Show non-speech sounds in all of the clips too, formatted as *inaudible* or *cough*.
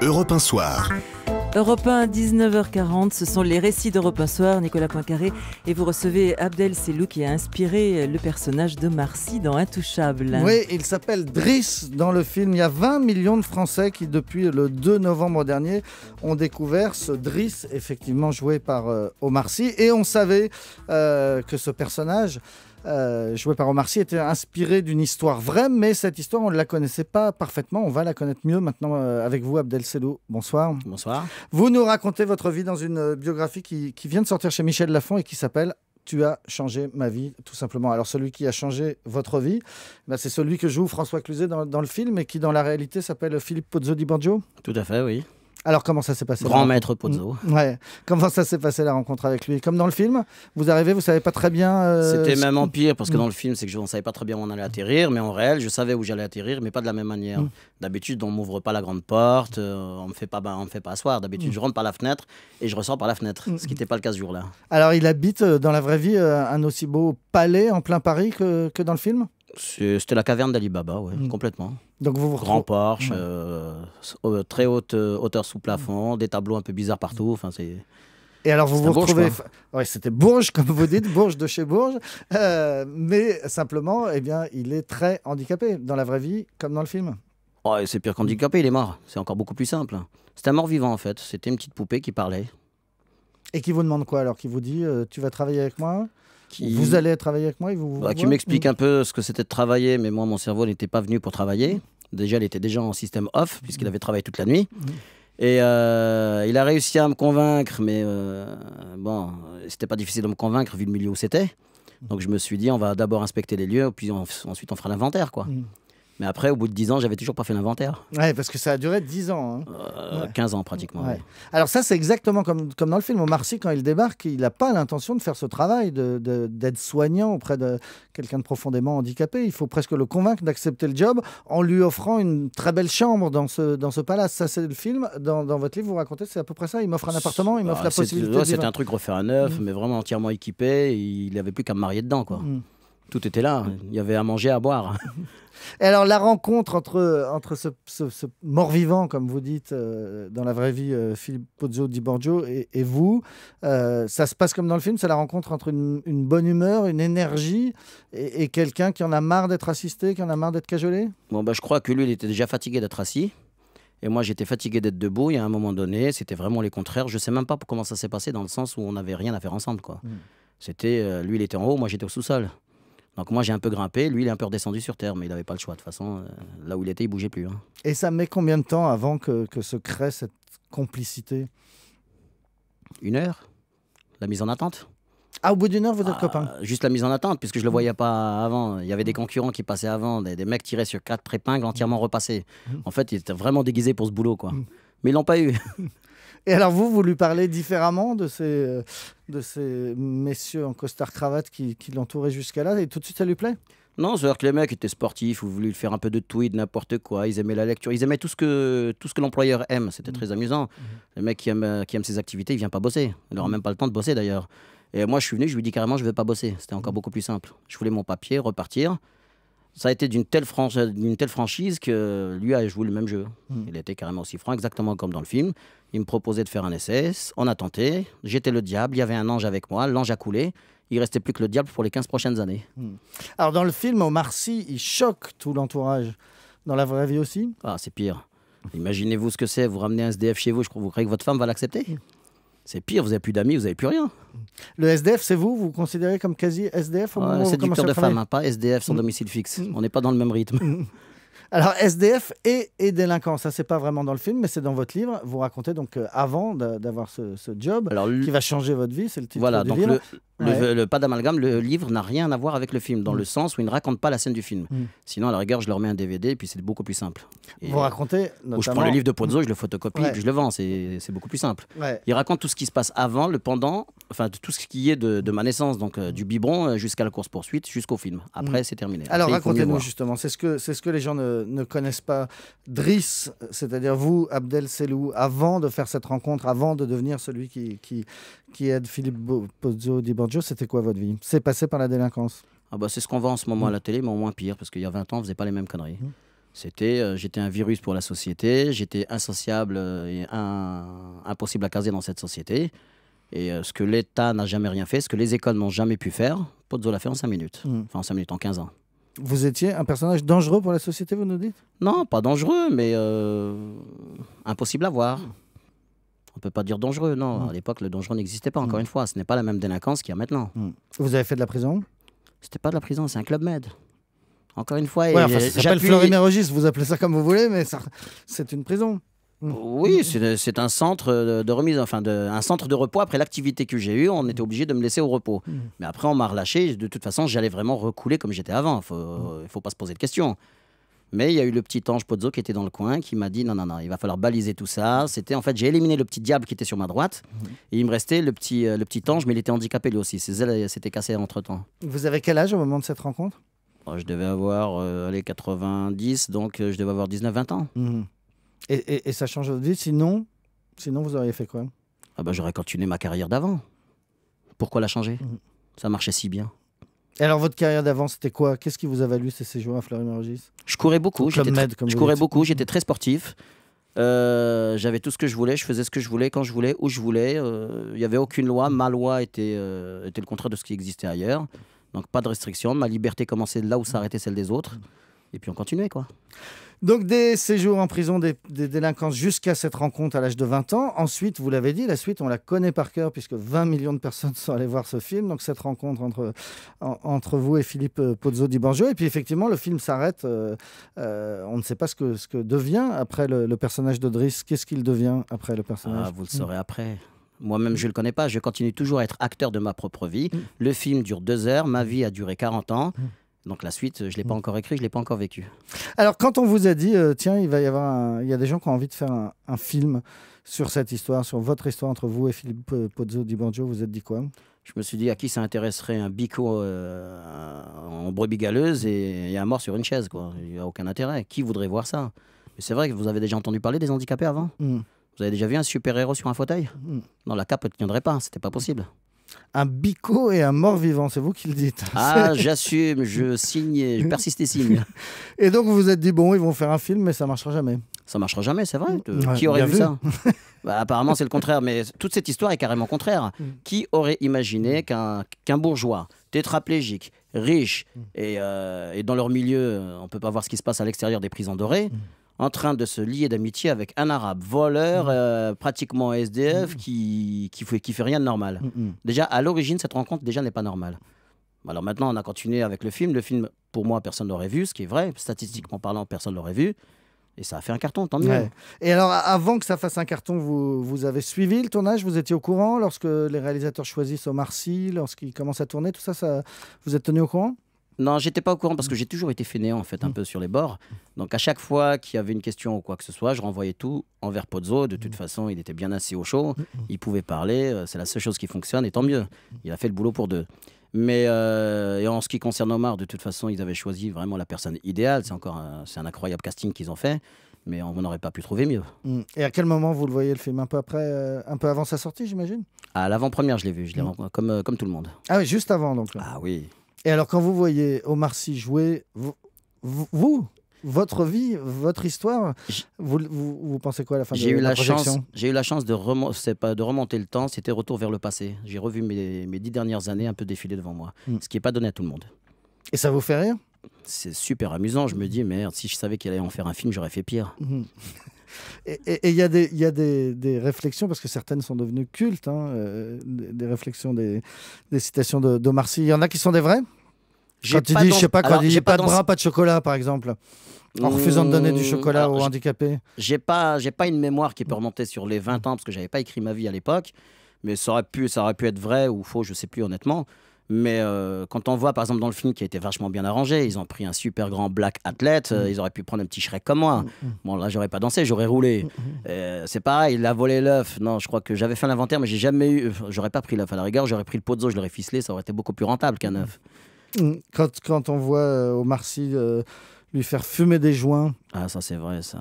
Europe 1 Soir. Europe 1, 19h40, ce sont les récits d'Europe 1 Soir, Nicolas Poincaré, et vous recevez Abdel Selou qui a inspiré le personnage de Marcy dans Intouchable. Oui, il s'appelle Driss dans le film. Il y a 20 millions de Français qui, depuis le 2 novembre dernier, ont découvert ce Driss, effectivement joué par euh, Omar Sy, et on savait euh, que ce personnage euh, joué par Omar était inspiré d'une histoire vraie, mais cette histoire, on ne la connaissait pas parfaitement. On va la connaître mieux maintenant euh, avec vous, Abdel Selou. Bonsoir. Bonsoir. Vous nous racontez votre vie dans une euh, biographie qui, vient de sortir chez Michel Lafont et qui s'appelle tu as changé ma vie, tout simplement. Alors, celui qui a changé votre vie, bah, c'est celui que joue François Cluzet dans, le film et qui, dans la réalité, s'appelle Philippe Pozzo di Tout à fait, oui. Alors, comment ça s'est passé Grand maître Pozzo. Mm, ouais. Comment ça s'est passé la rencontre avec lui Comme dans le film, vous arrivez, vous savez pas très bien. Euh, C'était même empire parce que mm. dans le film, c'est que je ne savais pas très bien où on allait atterrir, mais en réel, je savais où j'allais atterrir, mais pas de la même manière. Mm. D'habitude, on m'ouvre pas la grande porte, euh, on ne fait pas, on me fait pas asseoir. D'habitude, je rentre par la fenêtre et je ressors par la fenêtre, ce qui n'était pas le cas ce jour-là. Alors, il habite euh, dans la vraie vie un aussi beau palais en plein Paris que dans le film c'était la caverne d'Ali Baba, mm. complètement. Donc vous vous Grand porche, euh, très haute euh, hauteur sous plafond, mm. des tableaux un peu bizarres partout. Enfin, Et alors vous vous retrouvez, c'était Bourges comme vous dites, Bourges de chez Bourges, euh, mais simplement, eh bien, il est très handicapé dans la vraie vie comme dans le film. Oh, c'est pire qu'handicapé, il est mort. C'est encore beaucoup plus simple. C'est un mort-vivant en fait. C'était une petite poupée qui parlait. Et qui vous demande quoi alors Qui vous dit tu vas travailler avec moi vous allez travailler avec moi et vous, bah, Qui m'explique un peu ce que c'était de travailler, mais moi, mon cerveau n'était pas venu pour travailler. Déjà, il était déjà en système off, puisqu'il avait travaillé toute la nuit. Mhm. Et euh, il a réussi à me convaincre, mais euh, bon, c'était pas difficile de me convaincre vu le milieu où c'était. Donc je me suis dit, on va d'abord inspecter les lieux, puis ensuite on fera l'inventaire, quoi. Mhm. Mais après, au bout de 10 ans, j'avais toujours pas fait l'inventaire. Ouais, parce que ça a duré 10 ans. 15 hein. euh, ans pratiquement. Alors, ça, c'est exactement comme, dans le film. Marcy, quand il débarque, il n'a pas l'intention de faire ce travail d'être soignant auprès de quelqu'un de profondément handicapé. Il faut presque le convaincre d'accepter le job en lui offrant une très belle chambre dans ce, dans ce palace. Ça, c'est le film. Dans, votre livre, vous racontez, c'est à peu près ça. Il m'offre un appartement, il m'offre bah, la possibilité. C'est un truc refaire à neuf, mm. mais vraiment entièrement équipé. Il n'avait plus qu'à me marier dedans, quoi. Mm. Tout était là. Il y avait à manger, à boire. *laughs* Et alors la rencontre entre, entre ce, mort-vivant, comme vous dites, euh, dans la vraie vie, euh, Philippe Pozzo di Borgio, et, vous, euh, ça se passe comme dans le film, c'est la rencontre entre une, bonne humeur, une énergie, et, quelqu'un qui en a marre d'être assisté, qui en a marre d'être cajolé Bon, bah, je crois que lui, il était déjà fatigué d'être assis. Et moi, j'étais fatigué d'être debout. Et à un moment donné, c'était vraiment les contraires. Je sais même pas comment ça s'est passé, dans le sens où on n'avait rien à faire ensemble. quoi. Mm. C'était, lui, il était en haut, moi, j'étais au sous-sol. Donc moi j'ai un peu grimpé, lui il est un peu redescendu sur terre, mais il n'avait pas le choix. De toute façon, euh, là où il était, il bougeait plus. Hein. Et ça met combien de temps avant que, se crée cette complicité Une heure La mise en attente ah, au bout d'une heure, vous êtes ah, copain Juste la mise en attente, puisque je le mmh. voyais pas avant. Il y avait des concurrents qui passaient avant, des, des mecs tirés sur quatre prépingles entièrement mmh. repassés. Mmh. En fait, ils étaient vraiment déguisés pour ce boulot, quoi. Mais ils l'ont pas eu. *laughs* Et alors vous, vous lui parlez différemment de ces, euh, de ces messieurs en costard-cravate qui, l'entouraient jusqu'à là, et tout de suite ça lui plaît non, c'est-à-dire que les mecs étaient sportifs, ou voulaient faire un peu de tweed, n'importe quoi. Ils aimaient la lecture, ils aimaient tout ce que, tout ce que l'employeur aime. C'était mmh. très amusant. Mmh. Le mec qui aime, ses activités, il vient pas bosser. Il n'aura mmh. même pas le temps de bosser d'ailleurs. Et moi, je suis venu, je lui dis carrément, je vais pas bosser. C'était encore beaucoup plus simple. Je voulais mon papier, repartir ça a été d'une telle, telle, franchise que lui a joué le même jeu. Hmm. Il était carrément aussi franc, exactement comme dans le film. Il me proposait de faire un SS, on a tenté, j'étais le diable, il y avait un ange avec moi, l'ange a coulé, il restait plus que le diable pour les 15 prochaines années. Hmm. Alors dans le film, au Sy, il choque tout l'entourage. Dans la vraie vie aussi Ah, c'est pire. Imaginez-vous ce que c'est, vous ramenez un SDF chez vous, je crois, vous croyez que votre femme va l'accepter hmm. C'est pire, vous n'avez plus d'amis, vous n'avez plus rien. Le SDF, c'est vous Vous considérez comme quasi SDF C'est du Séducteur de femmes, hein, pas SDF sans mm. domicile fixe. Mm. On n'est pas dans le même rythme. Mm. Alors, SDF et, délinquant, ça, c'est pas vraiment dans le film, mais c'est dans votre livre. Vous racontez donc euh, avant d'avoir ce, job qui va changer votre vie, c'est le titre voilà, du donc livre. Le, le, le pas d'amalgame, le livre n'a rien à voir avec le film, dans mm. le sens où il ne raconte pas la scène du film. Mm. Sinon, à la rigueur, je leur mets un DVD et puis c'est beaucoup plus simple. vous racontez. Notamment... Ou je prends le livre de Pozzo, je le photocopie je le vends, c'est beaucoup plus simple. Il raconte tout ce qui se passe avant, le pendant, enfin tout ce qui est de, ma naissance, donc euh, du biberon euh, jusqu'à la course-poursuite, jusqu'au film. Après, mm. c'est terminé. Alors, racontez-nous justement, c'est ce, que, ce que les gens ne ne connaissent pas Driss, c'est-à-dire vous, Abdel Selou, avant de faire cette rencontre, avant de devenir celui qui, aide Philippe Pozzo di Borgio, c'était quoi votre vie C'est passé par la délinquance ah bah C'est ce qu'on voit en ce moment à la télé, mais au moins pire, parce qu'il y a 20 ans, on ne faisait pas les mêmes conneries. Mmh. C'était, euh, j'étais un virus pour la société, j'étais insociable euh, et impossible à caser dans cette société. Et euh, ce que l'État n'a jamais rien fait, ce que les écoles n'ont jamais pu faire, Pozzo l'a fait en 5 minutes, mmh. enfin en 5 minutes, en 15 ans. Vous étiez un personnage dangereux pour la société, vous nous dites Non, pas dangereux, mais euh, impossible à voir. On ne peut pas dire dangereux, non. Mm. À l'époque, le dangereux n'existait pas, encore mm. une fois. Ce n'est pas la même délinquance qu'il y a maintenant. Mm. Vous avez fait de la prison C'était pas de la prison, c'est un club med. Encore une fois, ouais, enfin, s'appelle vous appelez ça comme vous voulez, mais c'est une prison. Mmh. Oui, c'est un centre de remise, enfin de, un centre de repos après l'activité que j'ai eue. On était obligé de me laisser au repos. Mmh. Mais après, on m'a relâché. De toute façon, j'allais vraiment recouler comme j'étais avant. Il faut, mmh. euh, faut pas se poser de questions. Mais il y a eu le petit ange Pozzo qui était dans le coin qui m'a dit non, non, non, il va falloir baliser tout ça. C'était en fait, j'ai éliminé le petit diable qui était sur ma droite et il me restait le petit, euh, le petit ange, mais il était handicapé lui aussi. Ses ailes s'étaient cassées entre temps. Vous avez quel âge au moment de cette rencontre oh, Je devais avoir euh, les 90, donc euh, je devais avoir 19-20 ans. Et, ça change votre vie Sinon, sinon vous auriez fait quoi ah bah, J'aurais continué ma carrière d'avant. Pourquoi la changer mhm. Ça marchait si bien. alors, votre carrière d'avant, c'était quoi Qu'est-ce qui vous a valu ces séjours à Fleury-Mérogis Je courais beaucoup. J'étais très, je courais beaucoup. J'étais mhm. très sportif. Euh, j'avais tout ce que je voulais. Je faisais ce que je voulais, quand je voulais, où je voulais. Euh, il n'y avait aucune loi. Ma loi était, euh, était le contraire de ce qui existait ailleurs. Donc, pas de restrictions. Ma liberté commençait là où s'arrêtait celle des autres. Et puis on continuait, quoi. Donc des séjours en prison, des, des délinquances jusqu'à cette rencontre à l'âge de 20 ans. Ensuite, vous l'avez dit, la suite, on la connaît par cœur puisque 20 millions de personnes *laughs* sont allées voir ce film. Donc cette rencontre entre, entre vous et Philippe euh, Pozzo di Banjo. Et puis effectivement, le film s'arrête. Euh, euh, on ne sait pas ce que, ce que devient après le, personnage de Qu'est-ce qu'il devient après le personnage ah, Vous le hmm. saurez après. Moi-même, je ne le connais pas. Je continue toujours à être acteur de ma propre vie. Hmm. Le film dure deux heures. Ma hmm. vie a duré 40 ans. Donc la suite, je ne l'ai pas mm. encore écrit, je ne l'ai pas encore vécu. Alors quand on vous a dit, euh, tiens, il va y avoir, il y a des gens qui ont envie de faire un, film sur cette histoire, sur votre histoire entre vous et Philippe Pozzo di Borgio, vous êtes dit quoi je me suis dit à qui ça intéresserait un bico euh, en brebis galeuse et, un mort sur une chaise. Quoi. Il n'y a aucun intérêt. Qui voudrait voir ça Mais C'est vrai que vous avez déjà entendu parler des handicapés avant. Mm. Vous avez déjà vu un super-héros sur un fauteuil mm. Non, la cape ne tiendrait pas, c'était pas possible un bico et un mort-vivant. C'est vous qui le dites. Ah, *laughs* j'assume, je signe, je persiste et signe. *laughs* Et donc, vous vous êtes dit, bon, ils vont faire un film, mais ça marchera jamais. Ça marchera jamais, c'est vrai. Euh, qui aurait vu, ça *laughs* bah, Apparemment, c'est le contraire, mais toute cette histoire est carrément contraire. Mm. Qui aurait imaginé qu'un bourgeois tétraplégique, riche, mm. et, euh, et, dans leur milieu, on ne peut pas voir ce qui se passe à l'extérieur des prisons dorées, mm en train de se lier d'amitié avec un arabe voleur, mm. euh, pratiquement SDF, mm. qui, qui, fait, qui fait rien de normal. Mm, déjà, à l'origine, cette rencontre déjà n'est pas normale. Alors maintenant, on a continué avec le film. Le film, pour moi, personne l'aurait vu, ce qui est vrai. Statistiquement parlant, personne l'aurait vu. Et ça a fait un carton, tant mieux. Et alors, avant que ça fasse un carton, vous, vous avez suivi le tournage Vous étiez au courant lorsque les réalisateurs choisissent Omar Sy, lorsqu'ils commencent à tourner, tout ça, ça vous êtes tenu au courant non, j'étais pas au courant parce que mm. j'ai toujours été fainéant en fait, un mm. peu sur les bords. Donc à chaque fois qu'il y avait une question ou quoi que ce soit, je renvoyais tout envers Pozzo. De toute mm. façon, il était bien assis au chaud, il pouvait parler, euh, c'est la seule chose qui fonctionne et tant mieux. Il a fait le boulot pour deux. Mais euh, en ce qui concerne Omar, de toute façon, ils avaient choisi vraiment la personne idéale. C'est encore un, un incroyable casting qu'ils ont fait mais on n'aurait pas pu trouver mieux. Et à quel moment vous le voyez le film Un peu après, euh, un peu avant sa sortie, j'imagine À l'avant-première, je l'ai vu, je comme, comme tout le monde. Ah oui, juste avant donc. Ah oui. Et alors, quand vous voyez Omar Sy jouer, vous, votre vie, votre histoire, vous, pensez quoi à la fin j'ai eu la, chance, J'ai eu la chance de, pas, de remonter le temps, c'était retour vers le passé. J'ai revu mes, dix dernières années un peu défiler devant moi, hmm. ce qui n'est pas donné à tout le monde. Et ça vous fait rire C'est super amusant, je me dis, merde, si je savais qu'il allait en faire un film, j'aurais fait pire. Hmm. Et il y a, des, des, réflexions, parce que certaines sont devenues cultes, hein, euh, des, réflexions, des, citations d'Omar de, Sy. Il y en a qui sont des vraies quand tu dis, je sais pas, quand il pas, de bras, pas de chocolat, par exemple en mmh, refusant de donner du chocolat aux handicapés J'ai pas, j'ai pas une mémoire qui peut remonter sur les 20 ans parce que j'avais pas écrit ma vie à l'époque, mais ça aurait pu, ça aurait pu être vrai ou faux, je sais plus honnêtement. Mais euh, quand on voit par exemple dans le film qui a été vachement bien arrangé, ils ont pris un super grand black athlète, mmh. euh, ils auraient pu prendre un petit Shrek comme moi. Mmh, bon là j'aurais pas dansé, j'aurais roulé. Euh, c'est pareil, il a volé l'œuf. Non, je crois que j'avais fait l'inventaire, mais j'ai jamais eu, j'aurais pas pris l'œuf à la rigueur, j'aurais pris le pot de je l'aurais ficelé, ça aurait été beaucoup plus rentable qu'un œuf. Mm. Quand, quand on voit euh, au Sy lui faire fumer des joints. Ah, ça c'est vrai, ça.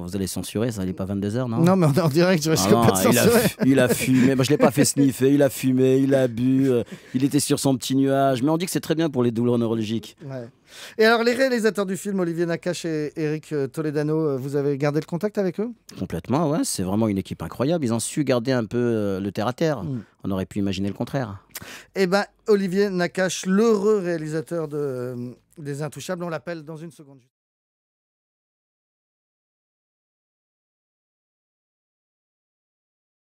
Vous allez censurer, ça n'est pas 22h, non Non, mais on est en direct, je risque pas de censurer. Il a, il a fumé, moi je l'ai pas fait sniffer, il a fumé, il a bu, euh, il était sur son petit nuage. Mais on dit que c'est très bien pour les douleurs neurologiques. Ouais. Et alors, les réalisateurs du film, Olivier Nakache et Eric euh, Toledano, euh, vous avez gardé le contact avec eux Complètement, ouais. C'est vraiment une équipe incroyable. Ils ont su garder un peu le terre à terre. Hmm. On aurait pu imaginer le contraire. Eh ben, Olivier Nakache, l'heureux réalisateur de des Intouchables. On l'appelle dans une seconde.